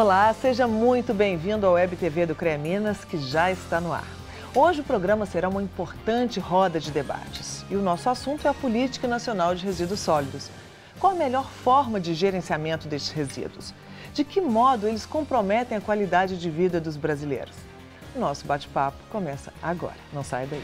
Olá, seja muito bem-vindo ao Web TV do CREA Minas, que já está no ar. Hoje o programa será uma importante roda de debates e o nosso assunto é a Política Nacional de Resíduos Sólidos. Qual a melhor forma de gerenciamento destes resíduos? De que modo eles comprometem a qualidade de vida dos brasileiros? O nosso bate-papo começa agora. Não sai daí.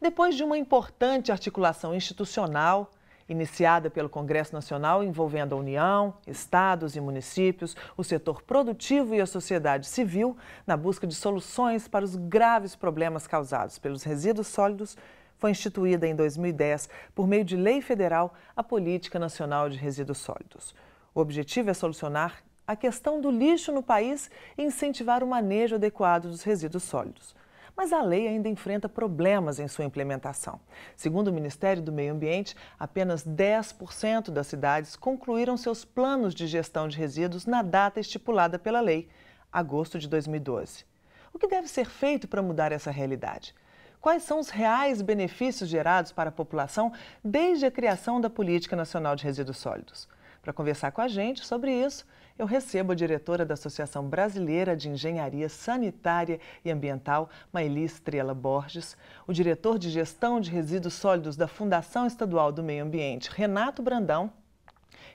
Depois de uma importante articulação institucional, iniciada pelo Congresso Nacional envolvendo a União, estados e municípios, o setor produtivo e a sociedade civil, na busca de soluções para os graves problemas causados pelos resíduos sólidos, foi instituída em 2010, por meio de lei federal, a Política Nacional de Resíduos Sólidos. O objetivo é solucionar a questão do lixo no país e incentivar o manejo adequado dos resíduos sólidos mas a lei ainda enfrenta problemas em sua implementação. Segundo o Ministério do Meio Ambiente, apenas 10% das cidades concluíram seus planos de gestão de resíduos na data estipulada pela lei, agosto de 2012. O que deve ser feito para mudar essa realidade? Quais são os reais benefícios gerados para a população desde a criação da Política Nacional de Resíduos Sólidos? Para conversar com a gente sobre isso, eu recebo a diretora da Associação Brasileira de Engenharia Sanitária e Ambiental, Maeli Estrela Borges, o diretor de Gestão de Resíduos Sólidos da Fundação Estadual do Meio Ambiente, Renato Brandão,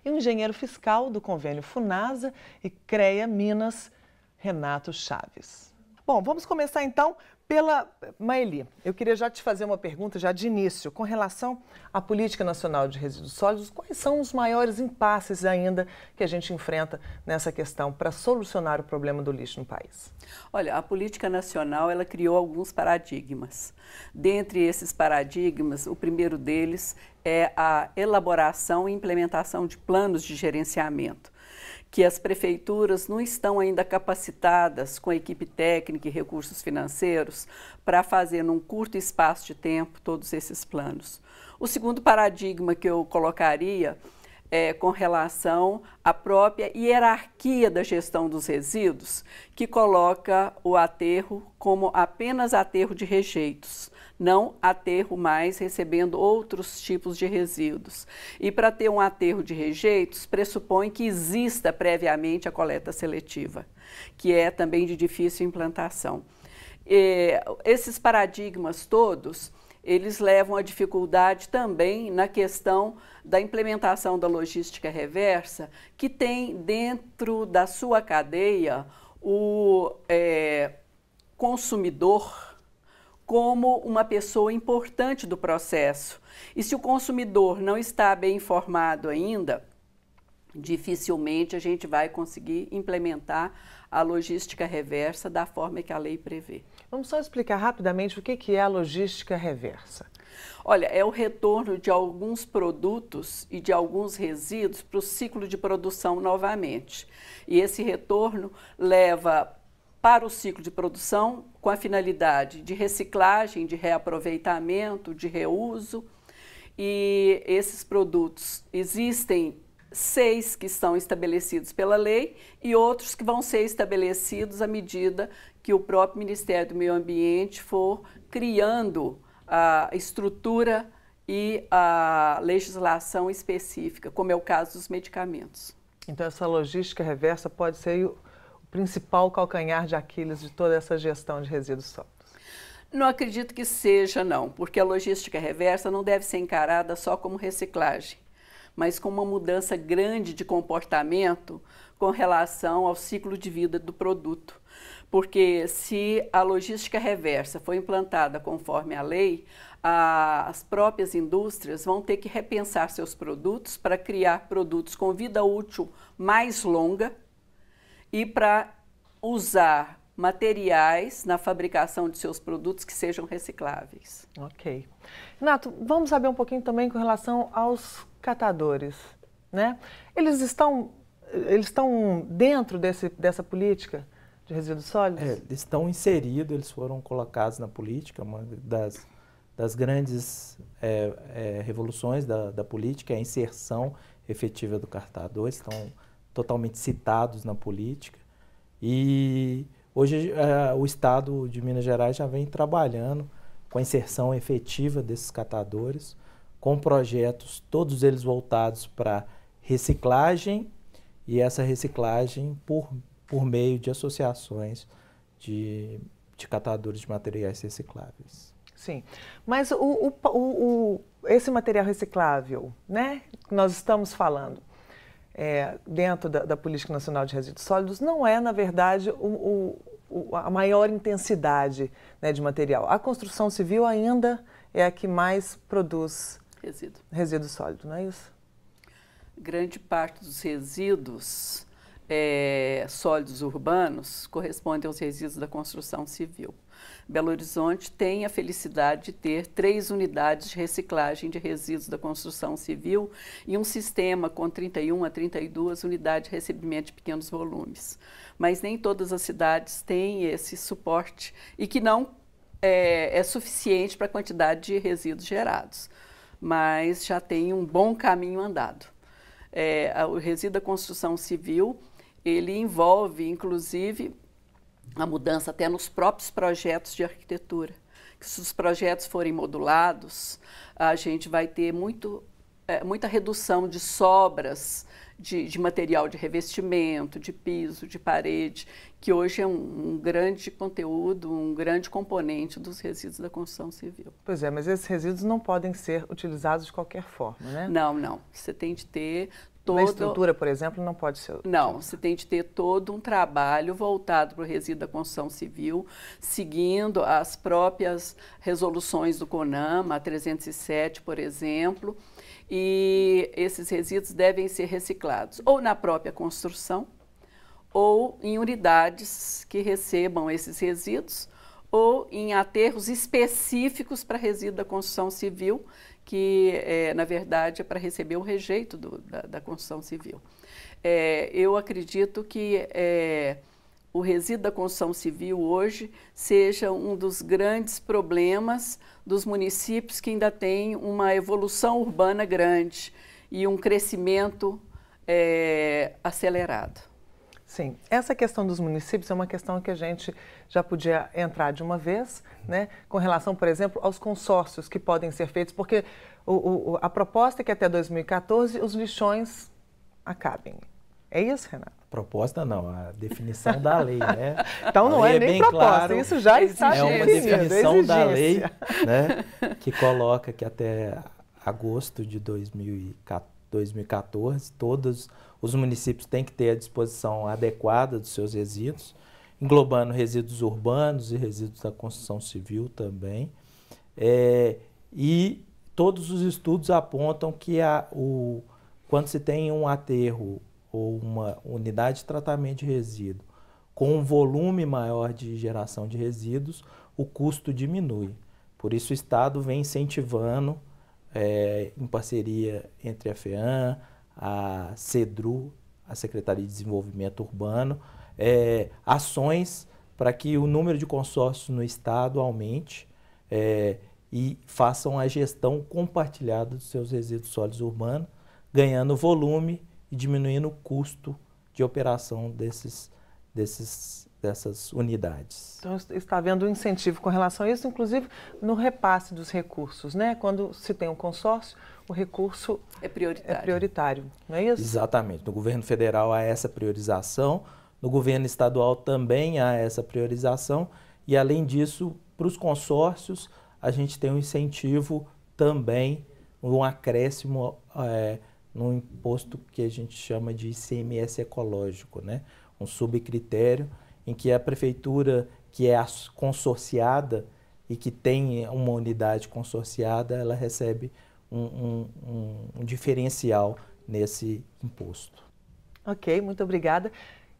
e o engenheiro fiscal do convênio FUNASA e CREA Minas, Renato Chaves. Bom, vamos começar então pela Maeli, eu queria já te fazer uma pergunta já de início, com relação à política nacional de resíduos sólidos, quais são os maiores impasses ainda que a gente enfrenta nessa questão para solucionar o problema do lixo no país? Olha, a política nacional, ela criou alguns paradigmas. Dentre esses paradigmas, o primeiro deles é a elaboração e implementação de planos de gerenciamento que as prefeituras não estão ainda capacitadas com a equipe técnica e recursos financeiros para fazer num curto espaço de tempo todos esses planos. O segundo paradigma que eu colocaria é com relação à própria hierarquia da gestão dos resíduos, que coloca o aterro como apenas aterro de rejeitos não aterro mais recebendo outros tipos de resíduos. E para ter um aterro de rejeitos, pressupõe que exista previamente a coleta seletiva, que é também de difícil implantação. E esses paradigmas todos eles levam a dificuldade também na questão da implementação da logística reversa, que tem dentro da sua cadeia o é, consumidor como uma pessoa importante do processo. E se o consumidor não está bem informado ainda, dificilmente a gente vai conseguir implementar a logística reversa da forma que a lei prevê. Vamos só explicar rapidamente o que é a logística reversa. Olha, é o retorno de alguns produtos e de alguns resíduos para o ciclo de produção novamente. E esse retorno leva para o ciclo de produção com a finalidade de reciclagem, de reaproveitamento, de reuso. E esses produtos existem seis que estão estabelecidos pela lei e outros que vão ser estabelecidos à medida que o próprio Ministério do Meio Ambiente for criando a estrutura e a legislação específica, como é o caso dos medicamentos. Então, essa logística reversa pode ser principal calcanhar de Aquiles de toda essa gestão de resíduos sólidos? Não acredito que seja, não, porque a logística reversa não deve ser encarada só como reciclagem, mas com uma mudança grande de comportamento com relação ao ciclo de vida do produto. Porque se a logística reversa for implantada conforme a lei, a, as próprias indústrias vão ter que repensar seus produtos para criar produtos com vida útil mais longa, e para usar materiais na fabricação de seus produtos que sejam recicláveis. Ok. Renato, vamos saber um pouquinho também com relação aos catadores, né? Eles estão, eles estão dentro desse, dessa política de resíduos sólidos? É, eles estão inseridos, eles foram colocados na política, uma das, das grandes é, é, revoluções da, da política é a inserção efetiva do catador, estão totalmente citados na política. E hoje é, o Estado de Minas Gerais já vem trabalhando com a inserção efetiva desses catadores, com projetos, todos eles voltados para reciclagem e essa reciclagem por, por meio de associações de, de catadores de materiais recicláveis. Sim, mas o, o, o, esse material reciclável, né, que nós estamos falando, é, dentro da, da, Política Nacional de Resíduos Sólidos não é, na verdade, o, o, a maior intensidade né, de material. A construção civil ainda é a que mais produz resíduo, resíduo sólido, não é isso? Grande parte dos resíduos é, sólidos urbanos correspondem aos resíduos da construção civil. Belo Horizonte tem a felicidade de ter três unidades de reciclagem de resíduos da construção civil e um sistema com 31 a 32 unidades de recebimento de pequenos volumes. Mas nem todas as cidades têm esse suporte e que não é, é suficiente para a quantidade de resíduos gerados. Mas já tem um bom caminho andado. É, o resíduo da construção civil ele envolve, inclusive, a mudança até nos próprios projetos de arquitetura. Que se os projetos forem modulados, a gente vai ter muito, é, muita redução de sobras de, de, material de revestimento, de piso, de parede, que hoje é um, um, grande conteúdo, um grande componente dos resíduos da construção civil. Pois é, mas esses resíduos não podem ser utilizados de qualquer forma, né? Não, não. Você tem de ter todo. Na estrutura, por exemplo, não pode ser. Não, você tem de ter todo um trabalho voltado para o resíduo da construção civil, seguindo as próprias resoluções do CONAMA, a 307, por exemplo. E esses resíduos devem ser reciclados ou na própria construção, ou em unidades que recebam esses resíduos, ou em aterros específicos para resíduo da construção civil, que, é, na verdade, é para receber o rejeito do, da, da, construção civil. É, eu acredito que é, o resíduo da construção civil hoje seja um dos grandes problemas dos municípios que ainda têm uma evolução urbana grande e um crescimento é, acelerado. Sim, essa questão dos municípios é uma questão que a gente já podia entrar de uma vez, né? com relação, por exemplo, aos consórcios que podem ser feitos, porque o, o, a proposta é que até 2014 os lixões acabem. É isso, Renato? Proposta não, a definição da lei, né? então não lei é, é nem proposta, claro, isso já está É uma definição da é lei né, que coloca que até agosto de 2014, 2014, todos os municípios têm que ter a disposição adequada dos seus resíduos, englobando resíduos urbanos e resíduos da construção civil também. É, e todos os estudos apontam que a, o, quando se tem um aterro ou uma unidade de tratamento de resíduo com um volume maior de geração de resíduos, o custo diminui. Por isso, o Estado vem incentivando é, em parceria entre a FEAM, a CEDRU, a Secretaria de Desenvolvimento Urbano, é, ações para que o número de consórcios no Estado aumente é, e façam a gestão compartilhada dos seus resíduos sólidos urbanos, ganhando volume e diminuindo o custo de operação desses, desses dessas unidades. Então está havendo um incentivo com relação a isso, inclusive no repasse dos recursos, né? Quando se tem um consórcio, o recurso é prioritário. É prioritário, não é isso? Exatamente. No governo federal há essa priorização, no governo estadual também há essa priorização e além disso, para os consórcios a gente tem um incentivo também, um acréscimo é, eh, no imposto que a gente chama de ICMS ecológico, né? Um subcritério em que a prefeitura que é consorciada e que tem uma unidade consorciada, ela recebe um, um, um, um diferencial nesse imposto. Ok, muito obrigada.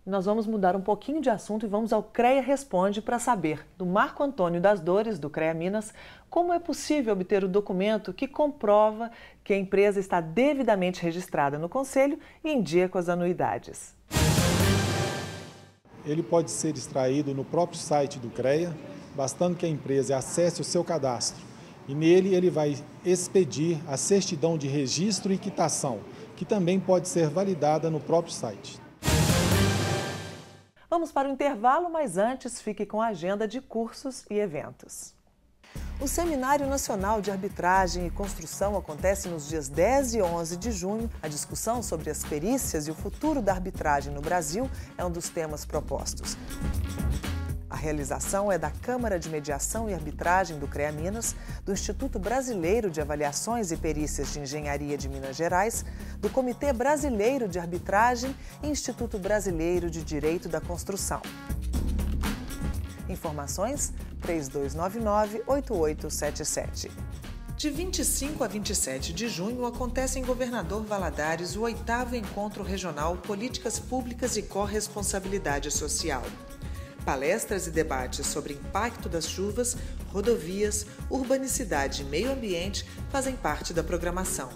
Nós vamos mudar um pouquinho de assunto e vamos ao CREA Responde para saber, do Marco Antônio das Dores, do CREA Minas, como é possível obter o documento que comprova que a empresa está devidamente registrada no Conselho e em dia com as anuidades ele pode ser extraído no próprio site do CREA, bastando que a empresa acesse o seu cadastro. E nele ele vai expedir a certidão de registro e quitação, que também pode ser validada no próprio site. Vamos para o intervalo, mas antes fique com a agenda de cursos e eventos. O Seminário Nacional de Arbitragem e Construção acontece nos dias 10 e 11 de junho. A discussão sobre as perícias e o futuro da arbitragem no Brasil é um dos temas propostos. A realização é da Câmara de Mediação e Arbitragem do CREA Minas, do Instituto Brasileiro de Avaliações e Perícias de Engenharia de Minas Gerais, do Comitê Brasileiro de Arbitragem e Instituto Brasileiro de Direito da Construção. Informações 3299-8877. De 25 a 27 de junho acontece em Governador Valadares o oitavo encontro regional Políticas Públicas e Corresponsabilidade Social. Palestras e debates sobre impacto das chuvas, rodovias, urbanicidade e meio ambiente fazem parte da programação.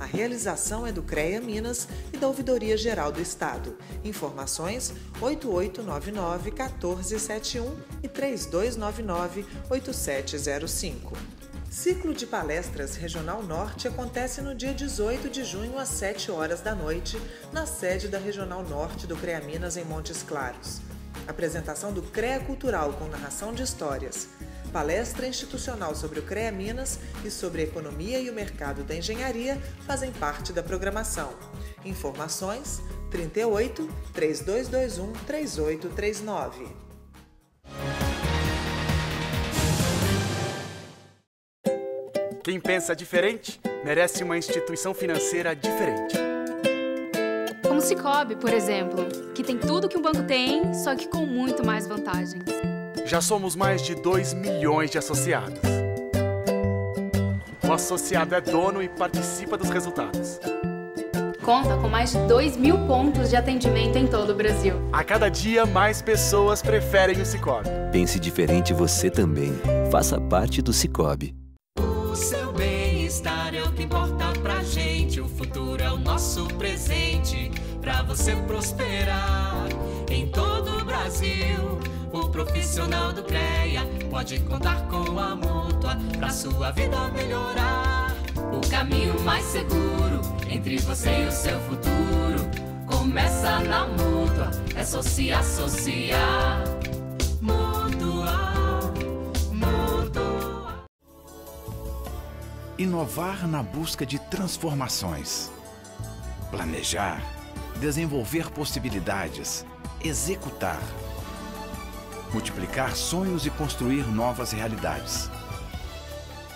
A realização é do CREA Minas e da Ouvidoria Geral do Estado. Informações 8899 1471 e 3299 8705. Ciclo de palestras Regional Norte acontece no dia 18 de junho às 7 horas da noite, na sede da Regional Norte do CREA Minas em Montes Claros. Apresentação do CREA Cultural com narração de histórias. Palestra institucional sobre o CREA Minas e sobre a economia e o mercado da engenharia fazem parte da programação. Informações 38 3221 3839. Quem pensa diferente merece uma instituição financeira diferente. Como o Cicobi, por exemplo, que tem tudo que um banco tem, só que com muito mais vantagens. Já somos mais de 2 milhões de associados. O associado é dono e participa dos resultados. Conta com mais de 2 mil pontos de atendimento em todo o Brasil. A cada dia, mais pessoas preferem o Cicobi. Pense diferente você também. Faça parte do Cicobi. O seu bem-estar é o que importa pra gente. O futuro é o nosso presente. Pra você prosperar em todo o Brasil. O profissional do CREA pode contar com a mútua para sua vida melhorar. O caminho mais seguro entre você e o seu futuro começa na mútua. É só se associar. Mútua, mútua. Inovar na busca de transformações. Planejar, desenvolver possibilidades, executar multiplicar sonhos e construir novas realidades.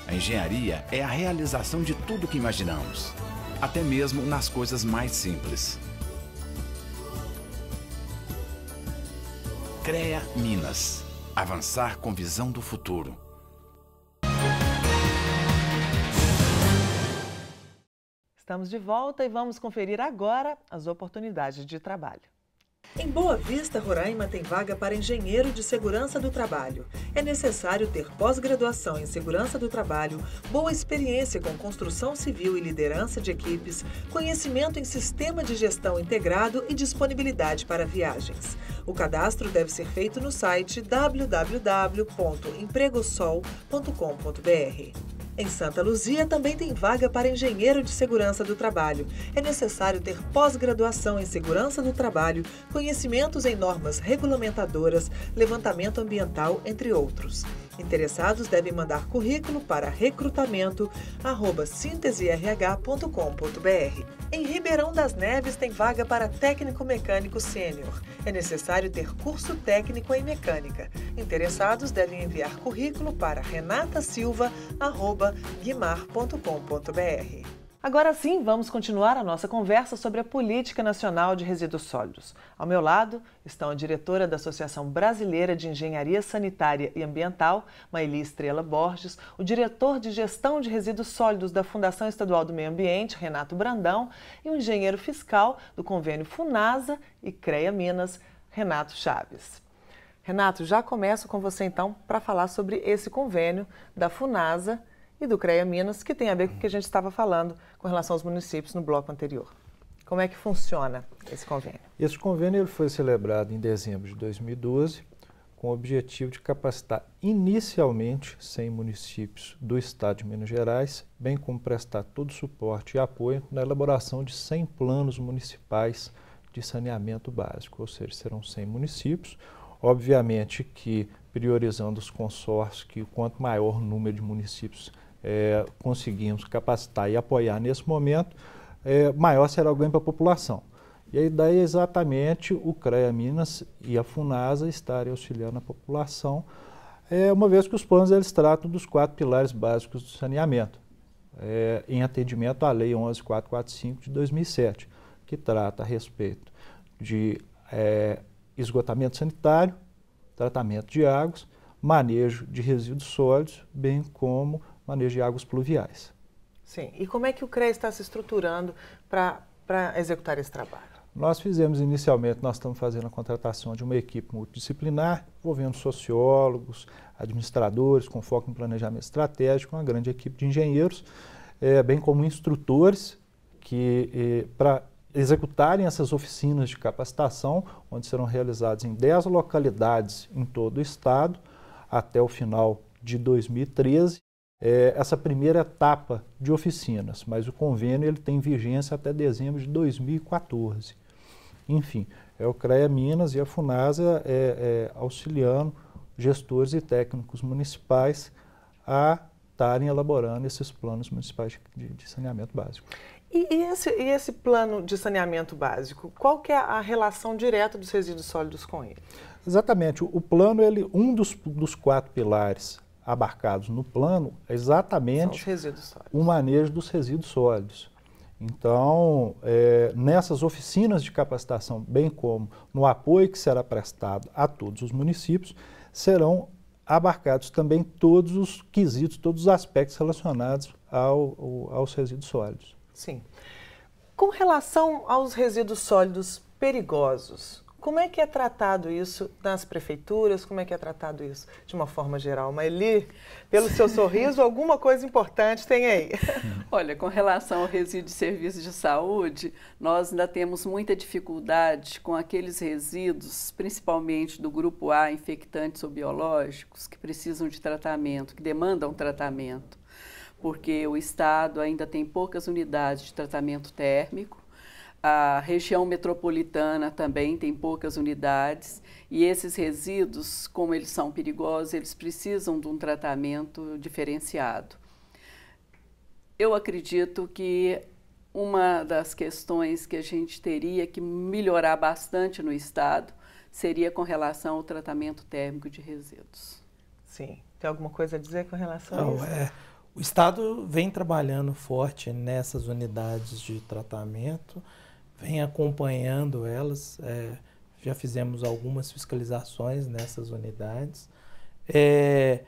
A engenharia é a realização de tudo que imaginamos, até mesmo nas coisas mais simples. CREA Minas avançar com visão do futuro. Estamos de volta e vamos conferir agora as oportunidades de trabalho. Em Boa Vista, Roraima tem vaga para engenheiro de segurança do trabalho. É necessário ter pós-graduação em segurança do trabalho, boa experiência com construção civil e liderança de equipes, conhecimento em sistema de gestão integrado e disponibilidade para viagens. O cadastro deve ser feito no site www.empregosol.com.br. Em Santa Luzia também tem vaga para engenheiro de segurança do trabalho. É necessário ter pós-graduação em segurança do trabalho, conhecimentos em normas regulamentadoras, levantamento ambiental, entre outros. Interessados devem mandar currículo para recrutamento@sinteserh.com.br. Em Ribeirão das Neves tem vaga para técnico mecânico sênior. É necessário ter curso técnico em mecânica. Interessados devem enviar currículo para renatasilva@guimar.com.br. Agora sim, vamos continuar a nossa conversa sobre a Política Nacional de Resíduos Sólidos. Ao meu lado estão a diretora da Associação Brasileira de Engenharia Sanitária e Ambiental, Maeli Estrela Borges, o diretor de Gestão de Resíduos Sólidos da Fundação Estadual do Meio Ambiente, Renato Brandão, e o engenheiro fiscal do convênio FUNASA e CREA Minas, Renato Chaves. Renato, já começo com você então para falar sobre esse convênio da FUNASA e do CREA Minas, que tem a ver com o que a gente estava falando com relação aos municípios no bloco anterior. Como é que funciona esse convênio? Esse convênio ele foi celebrado em dezembro de 2012 com o objetivo de capacitar inicialmente 100 municípios do estado de Minas Gerais, bem como prestar todo o suporte e apoio na elaboração de 100 planos municipais de saneamento básico, ou seja, serão 100 municípios. Obviamente que priorizando os consórcios, que quanto maior o número de municípios é, conseguimos capacitar e apoiar nesse momento, é, maior será o ganho para a população. E aí daí exatamente o CREA Minas e a FUNASA estarem auxiliando a população, é, uma vez que os planos eles tratam dos quatro pilares básicos do saneamento, é, em atendimento à Lei 11445 de 2007, que trata a respeito de é, esgotamento sanitário, tratamento de águas, manejo de resíduos sólidos, bem como manejo de águas pluviais. Sim. E como é que o CREA está se estruturando para executar esse trabalho? Nós fizemos inicialmente, nós estamos fazendo a contratação de uma equipe multidisciplinar, envolvendo sociólogos, administradores, com foco em planejamento estratégico, uma grande equipe de engenheiros, é, bem como instrutores que é, para executarem essas oficinas de capacitação, onde serão realizadas em 10 localidades em todo o estado até o final de 2013 é, essa primeira etapa de oficinas, mas o convênio ele tem vigência até dezembro de 2014. Enfim, é o CREA Minas e a FUNASA é, é, auxiliando gestores e técnicos municipais a estarem elaborando esses planos municipais de, de saneamento básico. E esse, e esse, plano de saneamento básico, qual que é a relação direta dos resíduos sólidos com ele? Exatamente. O, o plano, ele, um dos, dos quatro pilares abarcados no plano é exatamente o manejo dos resíduos sólidos. Então, é, nessas oficinas de capacitação, bem como no apoio que será prestado a todos os municípios, serão abarcados também todos os quesitos, todos os aspectos relacionados ao, ao, aos resíduos sólidos. Sim. Com relação aos resíduos sólidos perigosos, como é que é tratado isso nas prefeituras? Como é que é tratado isso de uma forma geral? Maeli, pelo seu sorriso, alguma coisa importante tem aí. Olha, com relação ao resíduo de serviços de saúde, nós ainda temos muita dificuldade com aqueles resíduos, principalmente do grupo A, infectantes ou biológicos, que precisam de tratamento, que demandam tratamento, porque o Estado ainda tem poucas unidades de tratamento térmico a região metropolitana também tem poucas unidades e esses resíduos, como eles são perigosos, eles precisam de um tratamento diferenciado. Eu acredito que uma das questões que a gente teria que melhorar bastante no estado seria com relação ao tratamento térmico de resíduos. Sim. Tem alguma coisa a dizer com relação Não, a isso? É, o estado vem trabalhando forte nessas unidades de tratamento vem acompanhando elas. É, já fizemos algumas fiscalizações nessas unidades. É,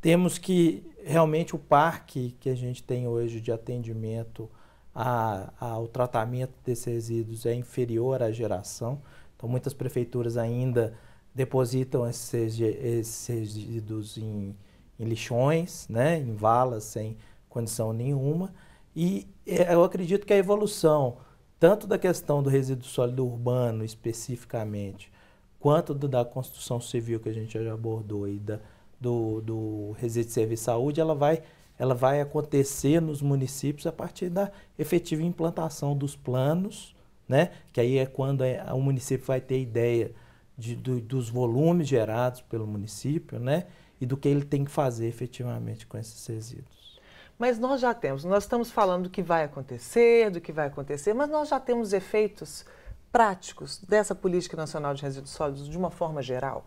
temos que realmente o parque que a gente tem hoje de atendimento a, a, ao tratamento desses resíduos é inferior à geração. Então, muitas prefeituras ainda depositam esses, esses resíduos em, em lixões, né, em valas sem condição nenhuma. E é, eu acredito que a evolução tanto da questão do resíduo sólido urbano especificamente, quanto do, da construção civil que a gente já abordou e da, do, do resíduo de serviço de saúde, ela vai, ela vai acontecer nos municípios a partir da efetiva implantação dos planos, né? que aí é quando é, o município vai ter ideia de, do, dos volumes gerados pelo município né? e do que ele tem que fazer efetivamente com esses resíduos. Mas nós já temos, nós estamos falando do que vai acontecer, do que vai acontecer, mas nós já temos efeitos práticos dessa política nacional de resíduos sólidos de uma forma geral?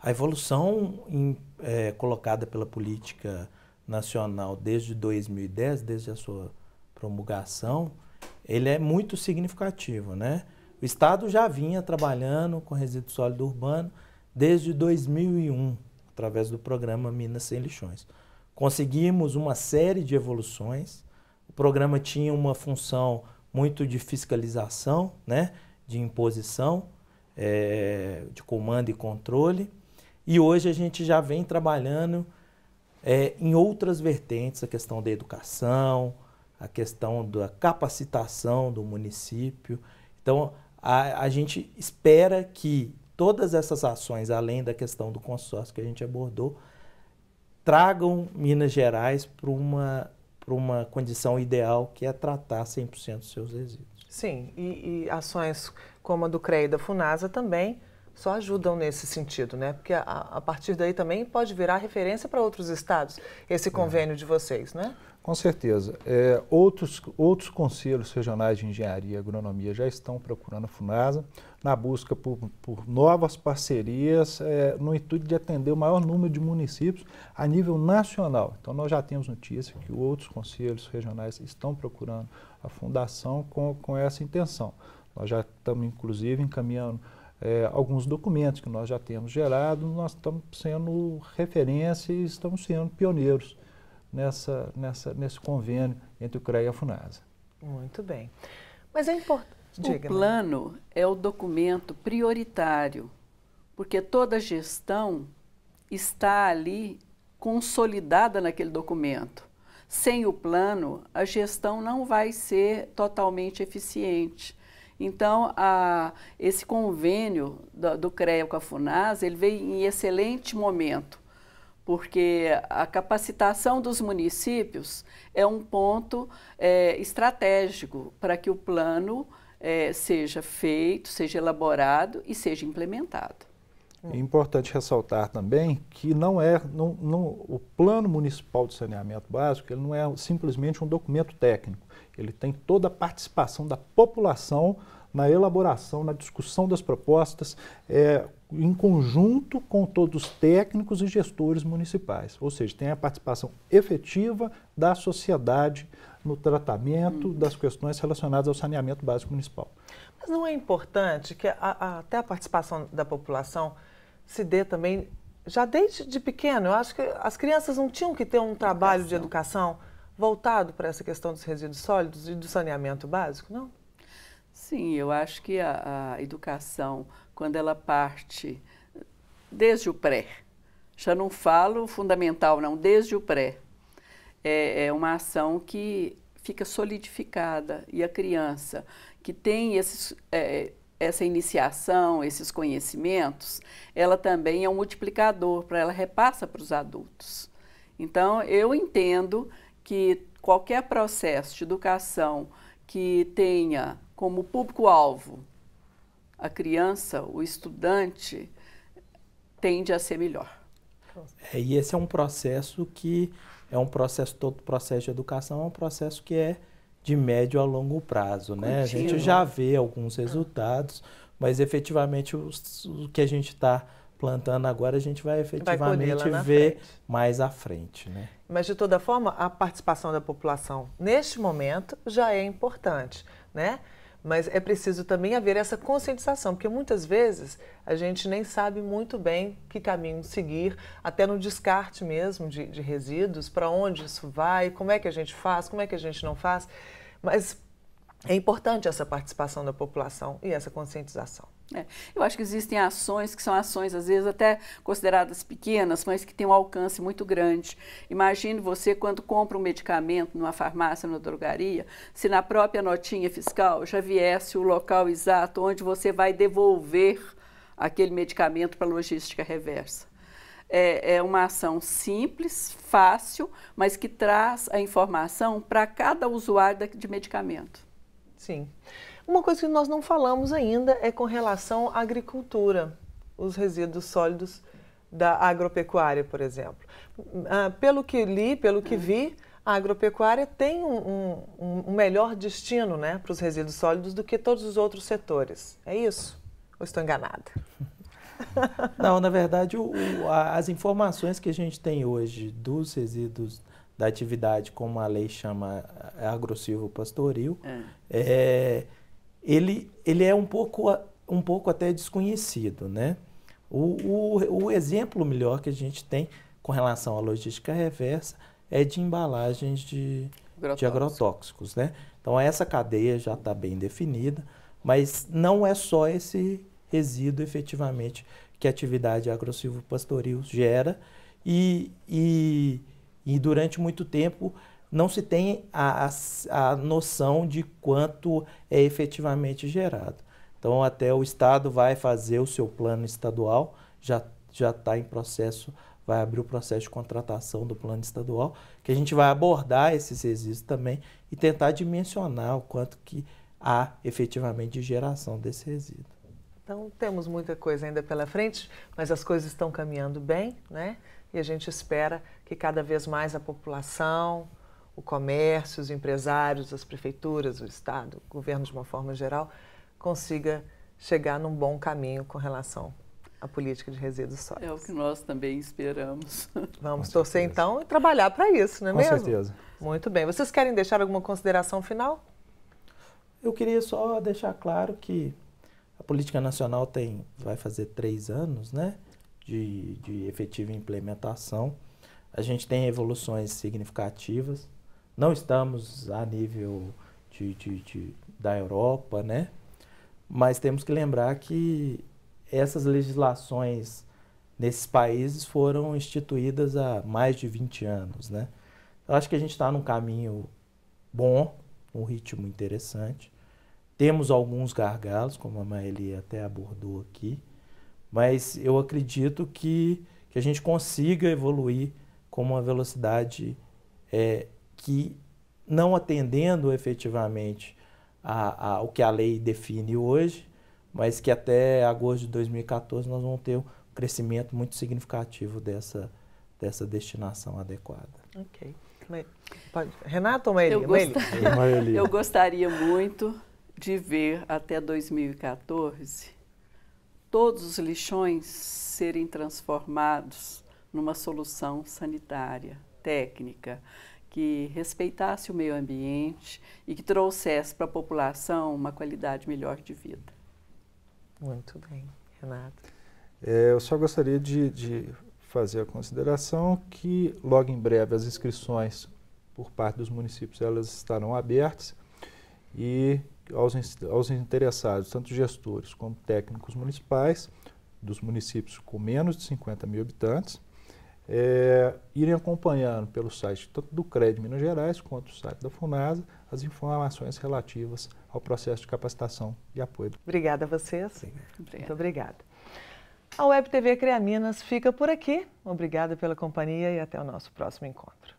A evolução em, é, colocada pela política nacional desde 2010, desde a sua promulgação, ele é muito significativo, né? O Estado já vinha trabalhando com resíduo sólido urbano desde 2001, através do programa Minas Sem Lixões. Conseguimos uma série de evoluções. O programa tinha uma função muito de fiscalização, né? de imposição, é, de comando e controle. E hoje a gente já vem trabalhando é, em outras vertentes, a questão da educação, a questão da capacitação do município. Então, a, a gente espera que todas essas ações, além da questão do consórcio que a gente abordou, tragam Minas Gerais para uma, uma condição ideal que é tratar 100% dos seus resíduos. Sim, e, e ações como a do CREI e da FUNASA também só ajudam nesse sentido, né? Porque a, a partir daí também pode virar referência para outros estados esse é. convênio é. de vocês, né? Com certeza. É, outros, outros conselhos regionais de engenharia e agronomia já estão procurando a FUNASA na busca por, por novas parcerias é, no intuito de atender o maior número de municípios a nível nacional. Então, nós já temos notícia que outros conselhos regionais estão procurando a fundação com, com essa intenção. Nós já estamos, inclusive, encaminhando é, alguns documentos que nós já temos gerado, nós estamos sendo referência e estamos sendo pioneiros nessa, nessa, nesse convênio entre o CREA e a FUNASA. Muito bem. Mas é importante. Né? O plano é o documento prioritário, porque toda gestão está ali consolidada naquele documento. Sem o plano, a gestão não vai ser totalmente eficiente. Então, a, esse convênio do, do CREA com a FUNAS, ele veio em excelente momento, porque a capacitação dos municípios é um ponto é, estratégico para que o plano é, seja feito, seja elaborado e seja implementado. É importante ressaltar também que não é não, não, o Plano Municipal de Saneamento Básico, ele não é simplesmente um documento técnico ele tem toda a participação da população na elaboração, na discussão das propostas, é, em conjunto com todos os técnicos e gestores municipais. Ou seja, tem a participação efetiva da sociedade no tratamento hum. das questões relacionadas ao saneamento básico municipal. Mas não é importante que a, a, até a participação da população se dê também, já desde de pequeno, eu acho que as crianças não tinham que ter um trabalho educação. de educação voltado para essa questão dos resíduos sólidos e do saneamento básico, não? Sim, eu acho que a, a educação, quando ela parte desde o pré, já não falo fundamental, não, desde o pré, é, é uma ação que fica solidificada e a criança que tem esses, é, essa iniciação, esses conhecimentos, ela também é um multiplicador para ela repassa para os adultos. Então eu entendo que qualquer processo de educação que tenha como público-alvo a criança, o estudante, tende a ser melhor. É, e esse é um processo que é um processo, todo processo de educação é um processo que é de médio a longo prazo, né? A gente já vê alguns resultados, mas efetivamente o, o que a gente está plantando agora, a gente vai efetivamente vai ver frente. mais à frente, né? Mas, de toda forma, a participação da população neste momento já é importante, né? Mas é preciso também haver essa conscientização, porque muitas vezes a gente nem sabe muito bem que caminho seguir, até no descarte mesmo de, de resíduos, para onde isso vai, como é que a gente faz, como é que a gente não faz. Mas é importante essa participação da população e essa conscientização. É. Eu acho que existem ações que são ações, às vezes, até consideradas pequenas, mas que têm um alcance muito grande. Imagine você quando compra um medicamento numa farmácia, numa drogaria, se na própria notinha fiscal já viesse o local exato onde você vai devolver aquele medicamento para logística reversa. É, é, uma ação simples, fácil, mas que traz a informação para cada usuário de medicamento. Sim. Uma coisa que nós não falamos ainda é com relação à agricultura, os resíduos sólidos da agropecuária, por exemplo. Ah, pelo que li, pelo que vi, a agropecuária tem um, um, um melhor destino né, para os resíduos sólidos do que todos os outros setores. É isso? Ou estou enganada? Não, na verdade, o, as informações que a gente tem hoje dos resíduos da atividade, como a lei chama é, agrossilvo pastoril, é. é ele, ele é um pouco, um pouco até desconhecido, né? O, o, o exemplo melhor que a gente tem com relação à logística reversa é de embalagens de agrotóxicos, de agrotóxicos né? Então, essa cadeia já está bem definida, mas não é só esse resíduo efetivamente que a atividade agrossilvopastoril gera e, e, e durante muito tempo não se tem a, a, a noção de quanto é efetivamente gerado. Então, até o Estado vai fazer o seu plano estadual, já já está em processo, vai abrir o processo de contratação do plano estadual, que a gente vai abordar esses resíduos também e tentar dimensionar o quanto que há efetivamente de geração desse resíduo. Então, temos muita coisa ainda pela frente, mas as coisas estão caminhando bem, né? E a gente espera que cada vez mais a população, o comércio, os empresários, as prefeituras, o Estado, o governo de uma forma geral, consiga chegar num bom caminho com relação à política de resíduos sólidos. É o que nós também esperamos. Vamos com torcer certeza. então e trabalhar para isso, não é com mesmo? Com certeza. Muito bem. Vocês querem deixar alguma consideração final? Eu queria só deixar claro que a política nacional tem, vai fazer três anos, né, de, de efetiva implementação. A gente tem evoluções significativas não estamos a nível de, de, de, da Europa, né? Mas temos que lembrar que essas legislações nesses países foram instituídas há mais de 20 anos, né? Eu acho que a gente está num caminho bom, um ritmo interessante. Temos alguns gargalos, como a Maeli até abordou aqui, mas eu acredito que, que a gente consiga evoluir com uma velocidade é, que não atendendo efetivamente a, a, o que a lei define hoje, mas que até agosto de 2014 nós vamos ter um crescimento muito significativo dessa, dessa destinação adequada. Ok. Renato ou Maeli? Eu, Eu gostaria muito de ver até 2014 todos os lixões serem transformados numa solução sanitária, técnica que respeitasse o meio ambiente e que trouxesse para a população uma qualidade melhor de vida. Muito bem, Renato. É, eu só gostaria de, de fazer a consideração que logo em breve as inscrições por parte dos municípios elas estarão abertas e aos, aos interessados, tanto gestores como técnicos municipais dos municípios com menos de 50 mil habitantes, é, irem acompanhando pelo site tanto do CRED Minas Gerais quanto o site da FUNASA as informações relativas ao processo de capacitação e apoio. Obrigada a vocês. Sim. Obrigada. Muito obrigada. A Web TV CREA Minas fica por aqui. Obrigada pela companhia e até o nosso próximo encontro.